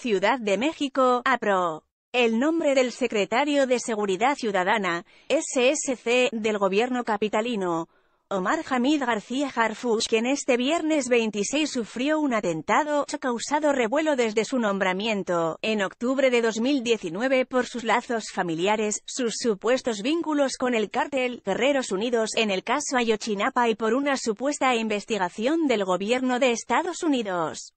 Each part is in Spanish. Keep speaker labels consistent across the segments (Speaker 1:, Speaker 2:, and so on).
Speaker 1: Ciudad de México, APRO. El nombre del secretario de Seguridad Ciudadana, SSC, del gobierno capitalino, Omar Hamid García Harfuch, quien este viernes 26 sufrió un atentado, ha causado revuelo desde su nombramiento, en octubre de 2019 por sus lazos familiares, sus supuestos vínculos con el cártel Guerreros Unidos en el caso Ayochinapa y por una supuesta
Speaker 2: investigación del gobierno de Estados Unidos.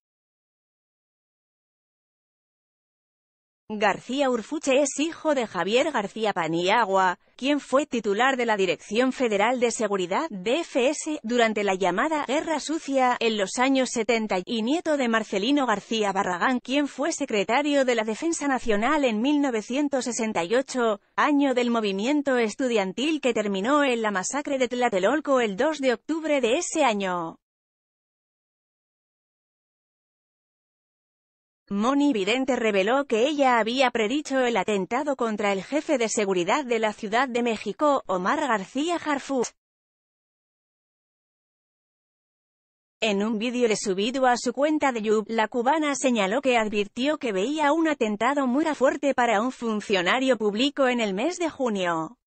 Speaker 2: García Urfuche es hijo de Javier García Paniagua,
Speaker 1: quien fue titular de la Dirección Federal de Seguridad, DFS, durante la llamada Guerra Sucia, en los años 70, y nieto de Marcelino García Barragán, quien fue secretario de la Defensa Nacional en 1968, año del
Speaker 2: movimiento estudiantil que terminó en la masacre de Tlatelolco el 2 de octubre de ese año. Moni Vidente reveló que ella había predicho el atentado contra el jefe de seguridad de la Ciudad de México, Omar García Jarfú. En un vídeo le subido a su cuenta de YouTube, la cubana señaló que advirtió que veía un atentado muy fuerte para un funcionario público en el mes de junio.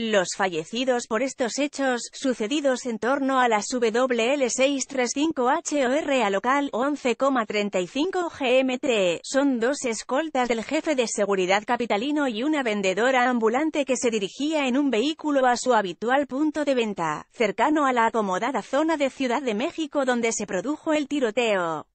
Speaker 2: Los fallecidos por estos hechos, sucedidos en torno a la WL635HOR
Speaker 1: local 11,35 GMT, son dos escoltas del jefe de seguridad capitalino y una vendedora ambulante que se dirigía en un vehículo a su
Speaker 2: habitual punto de venta, cercano a la acomodada zona de Ciudad de México donde se produjo el tiroteo.